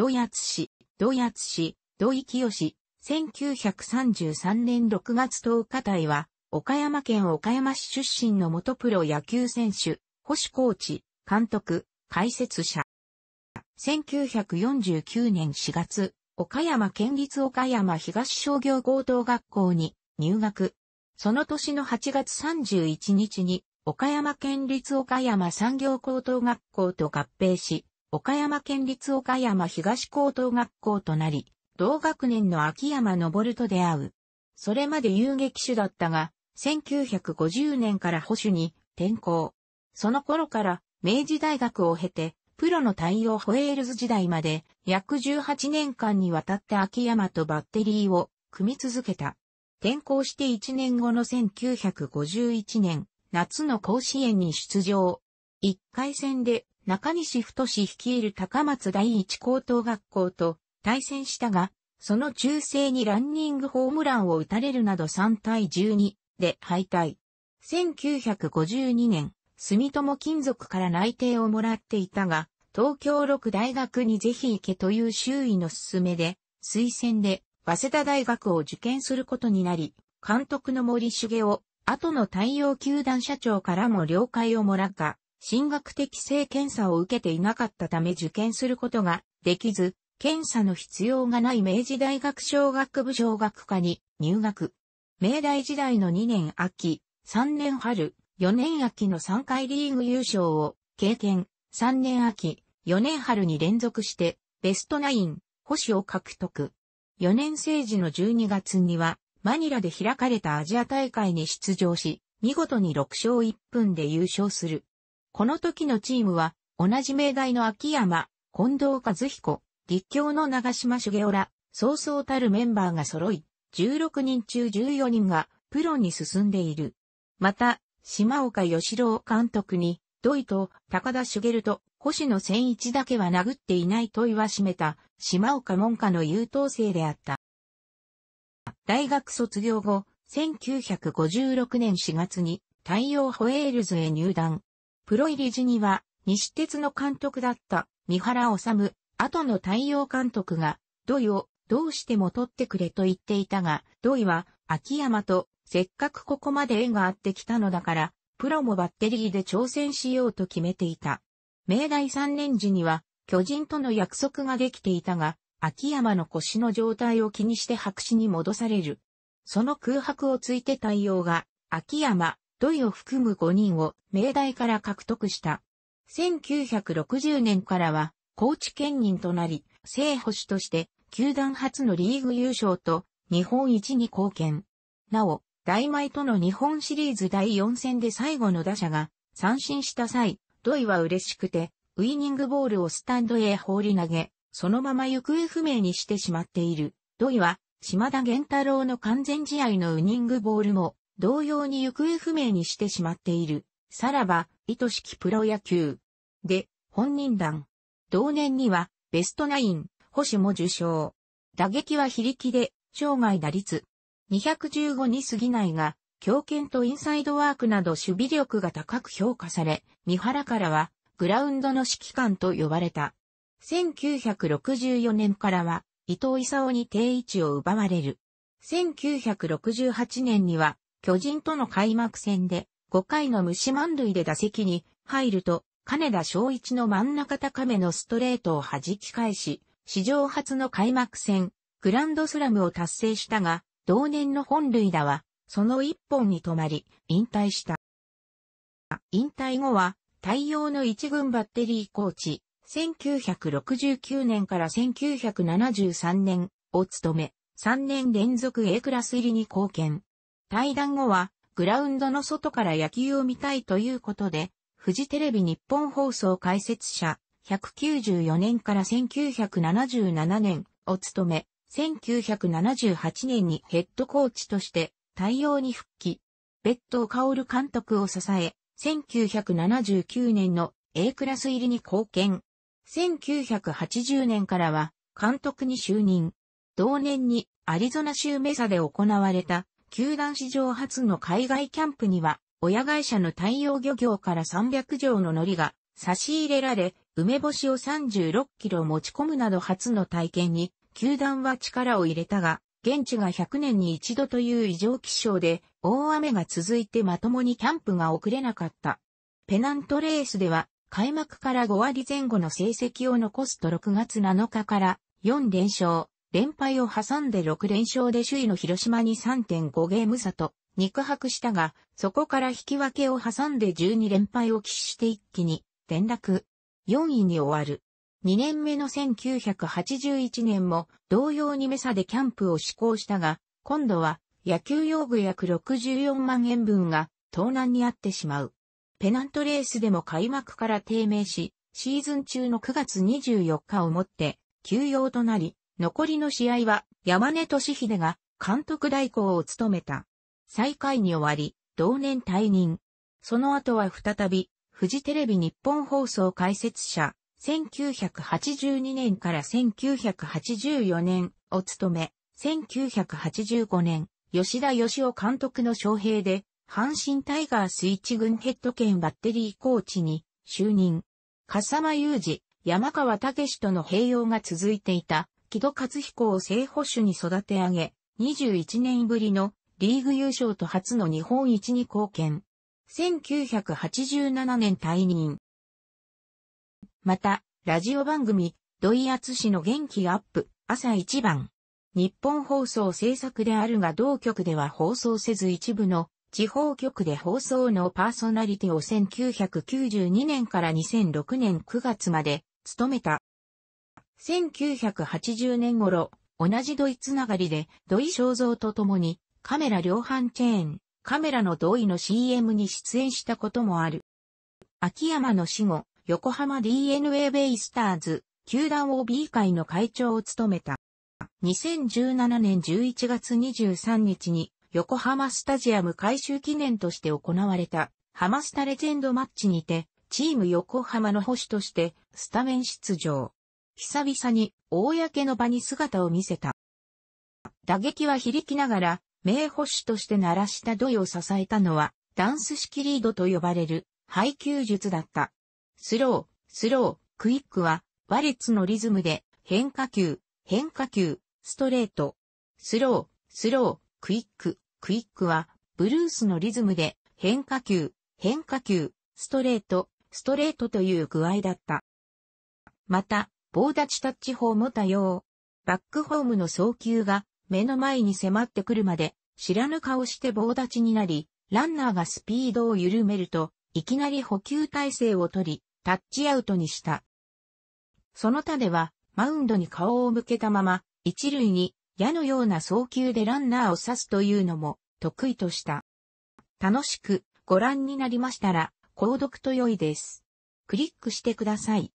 土谷市、土谷市、土井清市、1933年6月10日隊は、岡山県岡山市出身の元プロ野球選手、星コーチ、監督、解説者。1949年4月、岡山県立岡山東商業高等学校に入学。その年の8月31日に、岡山県立岡山産業高等学校と合併し、岡山県立岡山東高等学校となり、同学年の秋山昇と出会う。それまで遊撃手だったが、1950年から保守に転校。その頃から明治大学を経て、プロの対応ホエールズ時代まで約18年間にわたって秋山とバッテリーを組み続けた。転校して1年後の1951年、夏の甲子園に出場。1回戦で中西太志率いる高松第一高等学校と対戦したが、その中世にランニングホームランを打たれるなど3対12で敗退。1952年、住友金属から内定をもらっていたが、東京六大学にぜひ行けという周囲の勧めで、推薦で、早稲田大学を受験することになり、監督の森重を、後の太陽球団社長からも了解をもらった。進学的性検査を受けていなかったため受験することができず、検査の必要がない明治大学小学部小学科に入学。明大時代の2年秋、3年春、4年秋の3回リーグ優勝を経験、3年秋、4年春に連続して、ベストナイン、星を獲得。4年生時の12月には、マニラで開かれたアジア大会に出場し、見事に6勝1分で優勝する。この時のチームは、同じ命題の秋山、近藤和彦、立教の長島茂雄ら、そうそうたるメンバーが揃い、16人中14人がプロに進んでいる。また、島岡義郎監督に、土井と高田茂と星野千一だけは殴っていないと言わしめた、島岡門下の優等生であった。大学卒業後、1956年4月に太陽ホエールズへ入団。プロ入り時には、西鉄の監督だった、三原治、後の太陽監督が、土井をどうしても取ってくれと言っていたが、土井は、秋山と、せっかくここまで縁があってきたのだから、プロもバッテリーで挑戦しようと決めていた。明大3年時には、巨人との約束ができていたが、秋山の腰の状態を気にして白紙に戻される。その空白をついて太陽が、秋山、土井を含む5人を明大から獲得した。1960年からは、高知県人となり、聖保守として、球団初のリーグ優勝と、日本一に貢献。なお、大米との日本シリーズ第4戦で最後の打者が、三振した際、土井は嬉しくて、ウイニングボールをスタンドへ放り投げ、そのまま行方不明にしてしまっている。土井は、島田玄太郎の完全試合のウイニングボールも、同様に行方不明にしてしまっている。さらば、愛しきプロ野球。で、本人団。同年には、ベストナイン、星も受賞。打撃は非力で、生涯打率。215に過ぎないが、強肩とインサイドワークなど守備力が高く評価され、三原からは、グラウンドの指揮官と呼ばれた。1964年からは、伊藤勲に定位置を奪われる。1968年には、巨人との開幕戦で5回の虫満塁で打席に入ると、金田翔一の真ん中高めのストレートを弾き返し、史上初の開幕戦、グランドスラムを達成したが、同年の本塁打は、その一本に止まり、引退した。引退後は、対応の一軍バッテリーコーチ、1969年から1973年を務め、3年連続 A クラス入りに貢献。対談後は、グラウンドの外から野球を見たいということで、フジテレビ日本放送解説者、194年から1977年を務め、1978年にヘッドコーチとして対応に復帰。ベッ別当薫監督を支え、1979年の A クラス入りに貢献。1980年からは監督に就任。同年にアリゾナ州メサで行われた球団史上初の海外キャンプには、親会社の太陽漁業から300錠の海苔が差し入れられ、梅干しを36キロ持ち込むなど初の体験に、球団は力を入れたが、現地が100年に一度という異常気象で、大雨が続いてまともにキャンプが遅れなかった。ペナントレースでは、開幕から5割前後の成績を残すと6月7日から4連勝、連敗を挟んで6連勝で首位の広島に3.5ゲーム差と肉薄したが、そこから引き分けを挟んで12連敗を喫して一気に転落。4位に終わる。2年目の1981年も同様にメサでキャンプを施行したが、今度は野球用具約64万円分が盗難にあってしまう。ペナントレースでも開幕から低迷し、シーズン中の9月24日をもって休養となり、残りの試合は山根俊秀が監督代行を務めた。最下位に終わり、同年退任。その後は再び、フジテレビ日本放送解説者、1982年から1984年を務め、1985年、吉田義雄監督の招聘で、阪神タイガース一軍ヘッド兼バッテリーコーチに就任。笠間雄二、山川武史との併用が続いていた木戸勝彦を正捕手に育て上げ、21年ぶりのリーグ優勝と初の日本一に貢献。1987年退任。また、ラジオ番組、土井厚氏の元気アップ、朝一番。日本放送制作であるが同局では放送せず一部の地方局で放送のパーソナリティを1992年から2006年9月まで務めた。1980年頃、同じ土井ツながりで、土井正造と共に、カメラ量販チェーン、カメラの同意の CM に出演したこともある。秋山の死後、横浜 DNA ベイスターズ、球団 OB 会の会長を務めた。2017年11月23日に、横浜スタジアム改修記念として行われた、ハマスタレジェンドマッチにて、チーム横浜の保守として、スタメン出場。久々に公の場に姿を見せた。打撃は非力ながら、名捕手として鳴らした土井を支えたのは、ダンス式リードと呼ばれる配球術だった。スロー、スロー、クイックは、バッツのリズムで変化球、変化球、ストレート。スロー、スロー、クイック、クイックは、ブルースのリズムで変化球、変化球、ストレート、ストレートという具合だった。また、棒立ちタッチ法も多様。バックホームの送球が目の前に迫ってくるまで知らぬ顔して棒立ちになり、ランナーがスピードを緩めると、いきなり補給体制を取り、タッチアウトにした。その他では、マウンドに顔を向けたまま、一塁に矢のような送球でランナーを刺すというのも得意とした。楽しくご覧になりましたら、購読と良いです。クリックしてください。